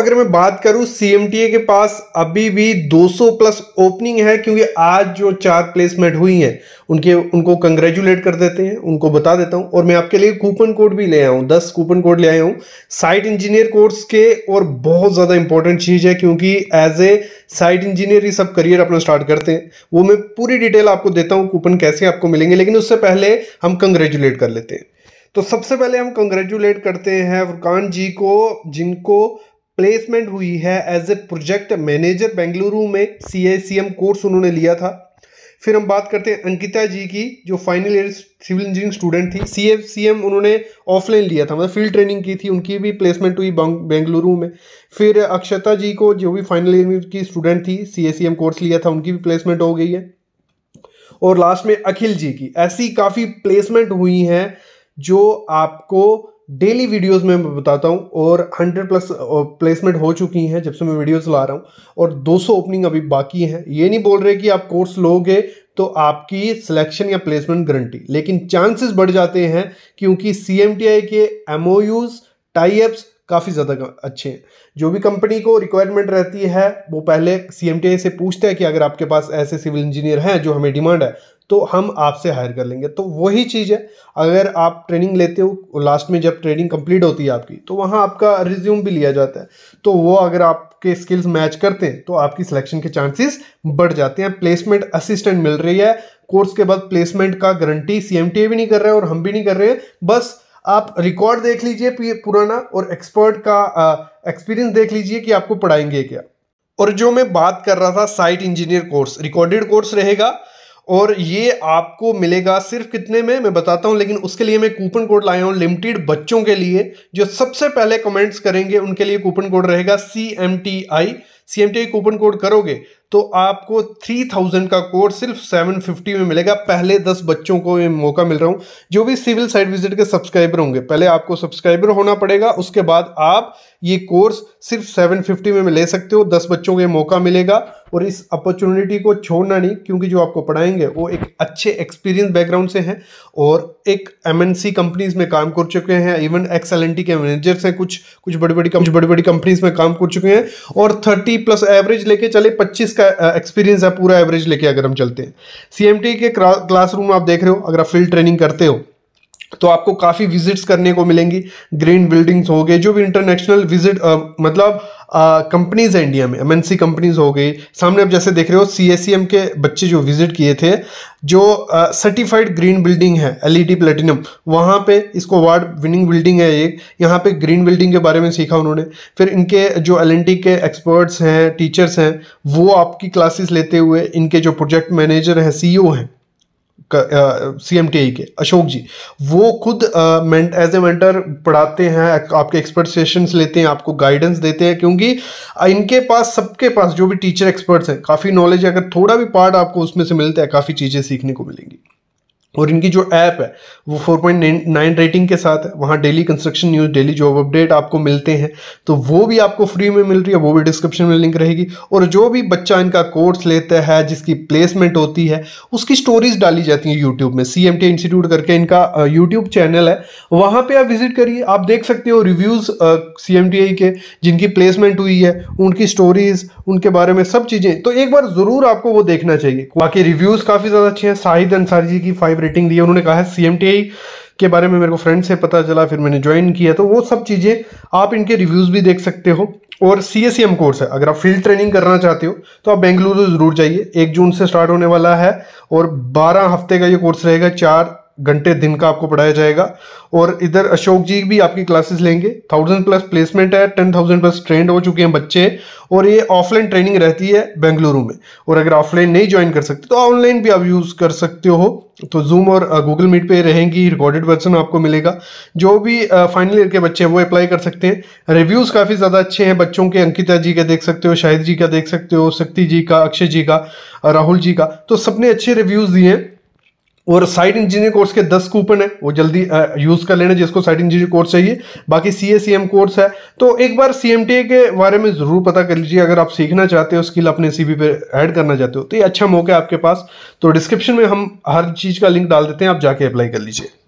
अगर मैं बात करूं सीएमटीए के पास अभी भी 200 प्लस ओपनिंग है क्योंकि आज जो चार प्लेसमेंट हुई हैं उनके उनको कंग्रेचुलेट कर देते हैं उनको बता देता हूं और मैं आपके लिए कूपन कोड भी ले आया हूं 10 कूपन कोड ले आया हूं साइट इंजीनियर कोर्स के और बहुत ज़्यादा इंपॉर्टेंट चीज़ है क्योंकि एज ए साइट इंजीनियर ही सब करियर अपना स्टार्ट करते हैं वो मैं पूरी डिटेल आपको देता हूँ कूपन कैसे आपको मिलेंगे लेकिन उससे पहले हम कंग्रेचुलेट कर लेते हैं तो सबसे पहले हम कंग्रेचुलेट करते हैं फुरकान जी को जिनको प्लेसमेंट हुई है as a project manager Bengaluru में सी सी एम कोर्स उन्होंने लिया था फिर हम बात करते हैं अंकिता जी की जो final year civil engineering student थी सी सी एम उन्होंने ऑफलाइन लिया था मतलब फील्ड ट्रेनिंग की थी उनकी भी प्लेसमेंट हुई बेंगलुरु में फिर अक्षता जी को जो भी फाइनल ईयर की स्टूडेंट थी सी ए सी एम कोर्स लिया था उनकी भी प्लेसमेंट हो गई है और लास्ट में अखिल जी की ऐसी काफ़ी प्लेसमेंट हुई हैं जो आपको डेली वीडियोस में मैं बताता हूँ और 100 प्लस प्लेसमेंट हो चुकी हैं जब से मैं वीडियोस ला रहा हूँ और 200 ओपनिंग अभी बाकी हैं ये नहीं बोल रहे कि आप कोर्स लोगे तो आपकी सिलेक्शन या प्लेसमेंट गारंटी लेकिन चांसेस बढ़ जाते हैं क्योंकि सी के एम टाइप्स काफ़ी ज़्यादा अच्छे हैं जो भी कंपनी को रिक्वायरमेंट रहती है वो पहले सी से पूछते हैं कि अगर आपके पास ऐसे सिविल इंजीनियर हैं जो हमें डिमांड है तो हम आपसे हायर कर लेंगे तो वही चीज़ है अगर आप ट्रेनिंग लेते हो लास्ट में जब ट्रेनिंग कंप्लीट होती है आपकी तो वहाँ आपका रिज्यूम भी लिया जाता है तो वो अगर आपके स्किल्स मैच करते हैं तो आपकी सिलेक्शन के चांसेस बढ़ जाते हैं प्लेसमेंट असिस्टेंट मिल रही है कोर्स के बाद प्लेसमेंट का गारंटी सी भी नहीं कर रहे हैं और हम भी नहीं कर रहे हैं बस आप रिकॉर्ड देख लीजिए पुराना और एक्सपर्ट का एक्सपीरियंस देख लीजिए कि आपको पढ़ाएंगे क्या और जो मैं बात कर रहा था site engineer course recorded course रहेगा और ये आपको मिलेगा सिर्फ कितने में मैं बताता हूँ लेकिन उसके लिए मैं कूपन कोड लाया हूँ लिमिटेड बच्चों के लिए जो सबसे पहले कमेंट्स करेंगे उनके लिए कूपन कोड रहेगा C M T I C M T I coupon code करोगे तो आपको थ्री थाउजेंड का कोर्स सिर्फ सेवन फिफ्टी में मिलेगा पहले दस बच्चों को ये मौका मिल रहा हूँ जो भी सिविल साइड विजिट के सब्सक्राइबर होंगे पहले आपको सब्सक्राइबर होना पड़ेगा उसके बाद आप ये कोर्स सिर्फ सेवन फिफ्टी में ले सकते हो दस बच्चों को ये मौका मिलेगा और इस अपॉर्चुनिटी को छोड़ना नहीं क्योंकि जो आपको पढ़ाएंगे वो एक अच्छे एक्सपीरियंस बैकग्राउंड से हैं और एक एमएनसी कंपनीज में काम कर चुके हैं इवन एक्स के मैनेजर्स हैं कुछ कुछ बड़ी बड़ी कुछ बड़ी बड़ी कंपनीज में काम कर चुके हैं और थर्टी प्लस एवरेज लेके चले पच्चीस इसका एक्सपीरियंस है पूरा एवरेज लेके अगर हम चलते हैं सीएमटी के क्लासरूम आप देख रहे हो अगर आप फील्ड ट्रेनिंग करते हो तो आपको काफ़ी विजिट्स करने को मिलेंगी ग्रीन बिल्डिंग्स हो गए जो भी इंटरनेशनल विजिट मतलब कंपनीज है इंडिया में एमएनसी कंपनीज हो गई सामने आप जैसे देख रहे हो सीएससीएम e के बच्चे जो विजिट किए थे जो सर्टिफाइड ग्रीन बिल्डिंग है एलईडी प्लेटिनम e वहाँ पे इसको अवार्ड विनिंग बिल्डिंग है एक यहाँ पे ग्रीन बिल्डिंग के बारे में सीखा उन्होंने फिर इनके जो एल के एक्सपर्ट्स हैं टीचर्स हैं वो आपकी क्लासेस लेते हुए इनके जो प्रोजेक्ट मैनेजर हैं सी e हैं सी एम टी आई के अशोक जी वो खुद एज ए मेंटर पढ़ाते हैं आपके एक्सपर्ट सेशंस लेते हैं आपको गाइडेंस देते हैं क्योंकि इनके पास सबके पास जो भी टीचर एक्सपर्ट्स हैं काफ़ी नॉलेज है अगर थोड़ा भी पार्ट आपको उसमें से मिलता है काफ़ी चीज़ें सीखने को मिलेंगी और इनकी जो ऐप है वो 4.9 रेटिंग के साथ है वहाँ daily construction news daily job update आपको मिलते हैं तो वो भी आपको फ्री में मिल रही है वो भी डिस्क्रिप्शन में लिंक रहेगी और जो भी बच्चा इनका कोर्स लेता है जिसकी प्लेसमेंट होती है उसकी स्टोरीज डाली जाती हैं यूट्यूब में सी इंस्टीट्यूट करके इनका यूट्यूब चैनल है वहाँ पर आप विजिट करिए आप देख सकते हो रिव्यूज़ सी के जिनकी प्लेसमेंट हुई है उनकी स्टोरीज़ उनके बारे में सब चीज़ें तो एक बार ज़रूर आपको वो देखना चाहिए बाकी रिव्यूज़ काफ़ी ज़्यादा अच्छे हैं साहिद अंसारी जी की फाइव रेटिंग दी है उन्होंने कहा है सी के बारे में मेरे को फ्रेंड से पता चला फिर मैंने ज्वाइन किया तो वो सब चीज़ें आप इनके रिव्यूज़ भी देख सकते हो और सी एस कोर्स है अगर आप फील्ड ट्रेनिंग करना चाहते हो तो आप बेंगलुरु ज़रूर जाइए एक जून से स्टार्ट होने वाला है और बारह हफ्ते का ये कोर्स रहेगा चार घंटे दिन का आपको पढ़ाया जाएगा और इधर अशोक जी भी आपकी क्लासेस लेंगे थाउजेंड प्लस प्लेसमेंट है टेन थाउजेंड प्लस ट्रेंड हो चुके हैं बच्चे और ये ऑफलाइन ट्रेनिंग रहती है बेंगलुरु में और अगर ऑफलाइन नहीं ज्वाइन कर सकते तो ऑनलाइन भी आप यूज़ कर सकते हो तो जूम और गूगल मीट पे रहेंगी रिकॉर्डेड वर्जन आपको मिलेगा जो भी फाइनल ईयर के बच्चे हैं वो अप्लाई कर सकते हैं रिव्यूज़ काफ़ी ज़्यादा अच्छे हैं बच्चों के अंकिता जी का देख सकते हो शाहिद जी का देख सकते हो शक्ति जी का अक्षय जी का राहुल जी का तो सबने अच्छे रिव्यूज़ दिए हैं और साइट इंजीनियर कोर्स के दस कूपन है वो जल्दी यूज़ कर लेना जिसको साइट इंजीनियर कोर्स चाहिए बाकी सी सी एम कोर्स है तो एक बार सी एम टी के बारे में ज़रूर पता कर लीजिए अगर आप सीखना चाहते हो स्किल अपने सी पे ऐड करना चाहते हो तो ये अच्छा मौका है आपके पास तो डिस्क्रिप्शन में हम हर चीज़ का लिंक डाल देते हैं आप जाके अप्लाई कर लीजिए